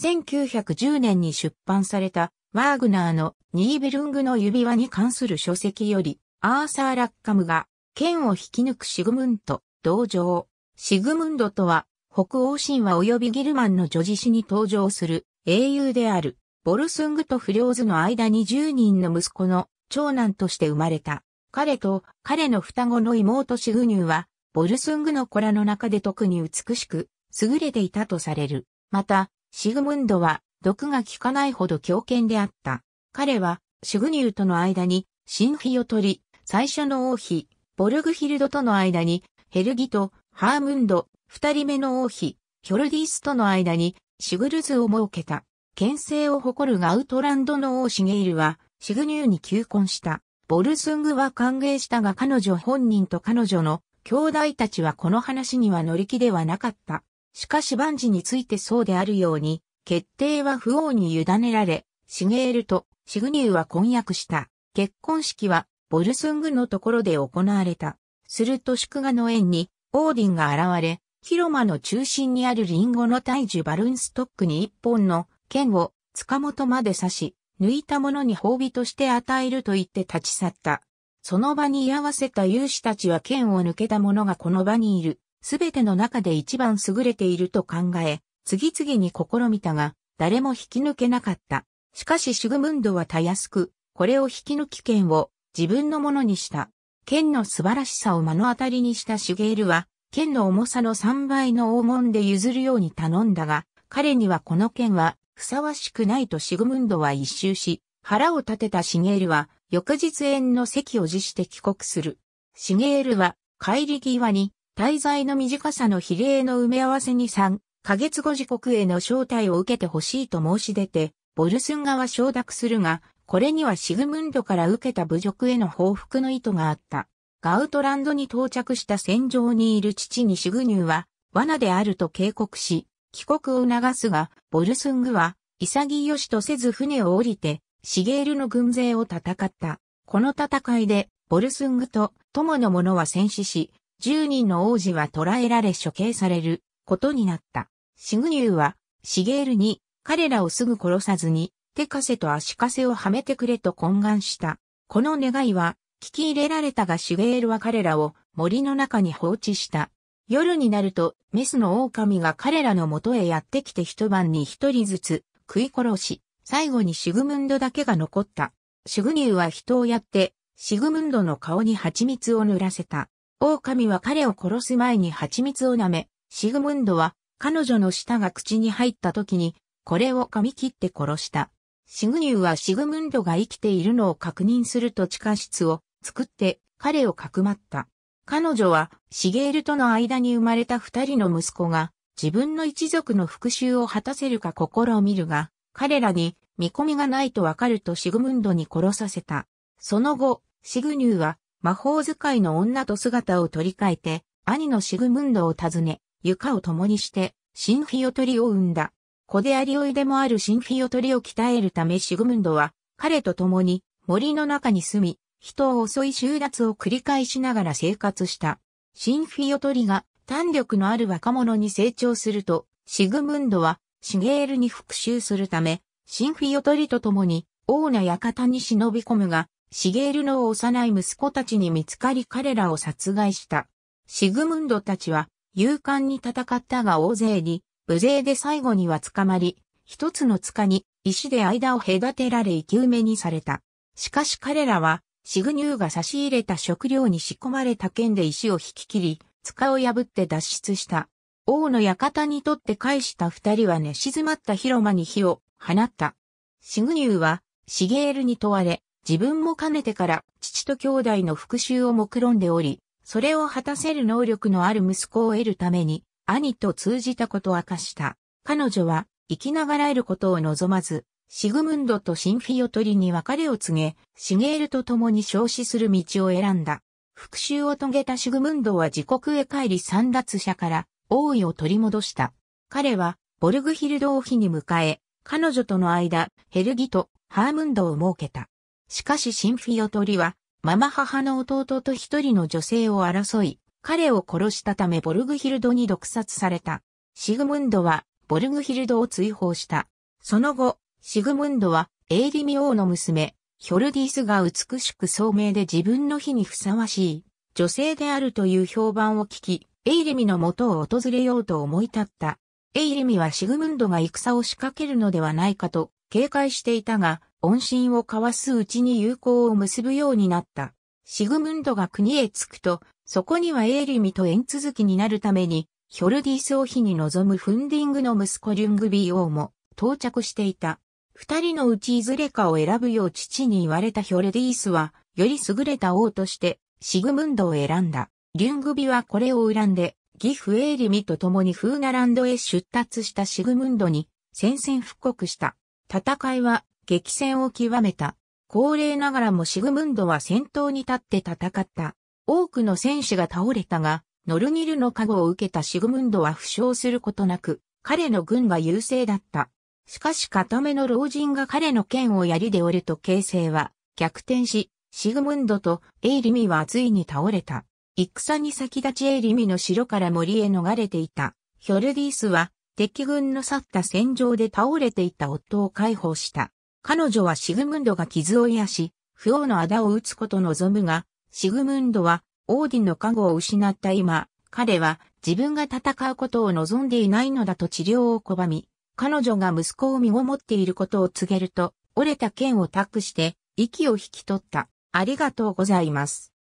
1910年に出版されたワーグナーのニーベルングの指輪に関する書籍より、アーサー・ラッカムが剣を引き抜くシグムント、同情。シグムンドとは、北欧神話及びギルマンの女子詩に登場する英雄である、ボルスングとフリョーズの間に10人の息子の長男として生まれた。彼と彼の双子の妹シグニューは、ボルスングの子らの中で特に美しく、優れていたとされる。また、シグムンドは毒が効かないほど強権であった。彼はシグニューとの間に新秘を取り、最初の王妃、ボルグヒルドとの間にヘルギとハームンド、二人目の王妃、ヒョルディスとの間にシグルズを設けた。牽制を誇るガウトランドの王シゲイルはシグニューに求婚した。ボルスングは歓迎したが彼女本人と彼女の兄弟たちはこの話には乗り気ではなかった。しかし万事についてそうであるように、決定は不王に委ねられ、シゲールとシグニューは婚約した。結婚式はボルスングのところで行われた。すると祝賀の縁にオーディンが現れ、広間の中心にあるリンゴの大樹バルンストックに一本の剣を塚本まで刺し、抜いた者に褒美として与えると言って立ち去った。その場に居合わせた勇士たちは剣を抜けた者がこの場にいる。すべての中で一番優れていると考え、次々に試みたが、誰も引き抜けなかった。しかしシグムンドはたやすく、これを引き抜き剣を自分のものにした。剣の素晴らしさを目の当たりにしたシュゲールは、剣の重さの3倍の黄金で譲るように頼んだが、彼にはこの剣はふさわしくないとシグムンドは一周し、腹を立てたシゲールは翌日縁の席を辞して帰国する。シゲールは帰り際に滞在の短さの比例の埋め合わせに3ヶ月後時刻への招待を受けてほしいと申し出て、ボルスンガは承諾するが、これにはシグムンドから受けた侮辱への報復の意図があった。ガウトランドに到着した戦場にいる父にシグニューは、罠であると警告し、帰国を促すが、ボルスングは、潔しとせず船を降りて、シゲールの軍勢を戦った。この戦いで、ボルスングと友の者は戦死し、10人の王子は捕らえられ処刑されることになった。シグニューは、シゲールに、彼らをすぐ殺さずに、手枷と足枷をはめてくれと懇願した。この願いは、聞き入れられたがシゲールは彼らを森の中に放置した。夜になると、メスの狼が彼らの元へやってきて一晩に一人ずつ食い殺し、最後にシグムンドだけが残った。シグニューは人をやって、シグムンドの顔に蜂蜜を塗らせた。狼は彼を殺す前に蜂蜜を舐め、シグムンドは彼女の舌が口に入った時に、これを噛み切って殺した。シグニューはシグムンドが生きているのを確認すると地下室を作って彼をかくまった。彼女はシゲールとの間に生まれた二人の息子が自分の一族の復讐を果たせるか試みるが、彼らに見込みがないとわかるとシグムンドに殺させた。その後、シグニューは魔法使いの女と姿を取り替えて、兄のシグムンドを訪ね、床を共にして、新フィオトリを生んだ。子でありおいでもある新フィオトリを鍛えるためシグムンドは、彼と共に森の中に住み、人を襲い収奪を繰り返しながら生活した。新フィオトリが胆力のある若者に成長すると、シグムンドはシゲールに復讐するため、新フィオトリと共に、王な館に忍び込むが、シゲールの幼い息子たちに見つかり彼らを殺害した。シグムンドたちは勇敢に戦ったが大勢に、無勢で最後には捕まり、一つの塚に石で間を隔てられ生き埋めにされた。しかし彼らは、シグニューが差し入れた食料に仕込まれた剣で石を引き切り、塚を破って脱出した。王の館にとって返した二人は寝静まった広間に火を放った。シグニューは、シゲールに問われ、自分もかねてから父と兄弟の復讐を目論んでおり、それを果たせる能力のある息子を得るために、兄と通じたことを明かした。彼女は、生きながらえることを望まず、シグムンドとシンフィオトリに別れを告げ、シゲールと共に消死する道を選んだ。復讐を遂げたシグムンドは自国へ帰り三脱者から王位を取り戻した。彼は、ボルグヒルド王妃に迎え、彼女との間、ヘルギとハームンドを設けた。しかしシンフィオトリは、ママ母の弟と一人の女性を争い、彼を殺したためボルグヒルドに毒殺された。シグムンドは、ボルグヒルドを追放した。その後、シグムンドは、エイリミ王の娘、ヒョルディスが美しく聡明で自分の日にふさわしい、女性であるという評判を聞き、エイリミの元を訪れようと思い立った。エイリミはシグムンドが戦を仕掛けるのではないかと警戒していたが、恩信を交わすうちに友好を結ぶようになった。シグムンドが国へ着くと、そこにはエーリミと縁続きになるために、ヒョルディス王妃に臨むフンディングの息子リュングビー王も到着していた。二人のうちいずれかを選ぶよう父に言われたヒョルディースは、より優れた王としてシグムンドを選んだ。リュングビはこれを恨んで、ギフ・エーリミと共にフーナランドへ出立したシグムンドに戦布復刻した。戦いは激戦を極めた。高齢ながらもシグムンドは先頭に立って戦った。多くの戦士が倒れたが、ノルニルの加護を受けたシグムンドは負傷することなく、彼の軍は優勢だった。しかし固めの老人が彼の剣を槍で折ると形勢は逆転し、シグムンドとエイリミはついに倒れた。戦に先立ちエイリミの城から森へ逃れていた。ヒョルディースは敵軍の去った戦場で倒れていた夫を解放した。彼女はシグムンドが傷を癒し、不王の仇を打つこと望むが、シグムンドはオーディンの加護を失った今、彼は自分が戦うことを望んでいないのだと治療を拒み、彼女が息子を身ごもっていることを告げると、折れた剣を託して、息を引き取った。ありがとうございます。